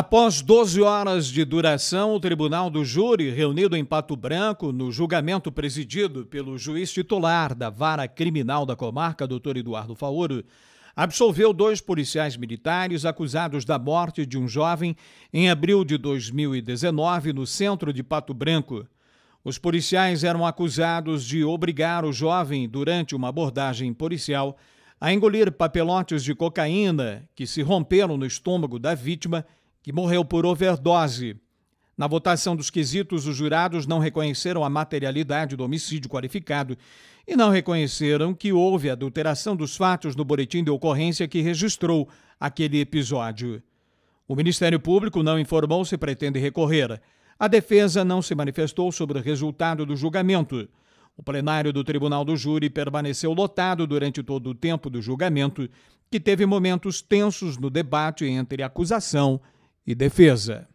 Após 12 horas de duração, o Tribunal do Júri, reunido em Pato Branco, no julgamento presidido pelo juiz titular da Vara Criminal da Comarca, Dr. Eduardo Faoro, absolveu dois policiais militares acusados da morte de um jovem em abril de 2019 no centro de Pato Branco. Os policiais eram acusados de obrigar o jovem, durante uma abordagem policial, a engolir papelotes de cocaína que se romperam no estômago da vítima que morreu por overdose. Na votação dos quesitos, os jurados não reconheceram a materialidade do homicídio qualificado e não reconheceram que houve adulteração dos fatos no boletim de ocorrência que registrou aquele episódio. O Ministério Público não informou se pretende recorrer. A defesa não se manifestou sobre o resultado do julgamento. O plenário do Tribunal do Júri permaneceu lotado durante todo o tempo do julgamento, que teve momentos tensos no debate entre acusação e e Defesa.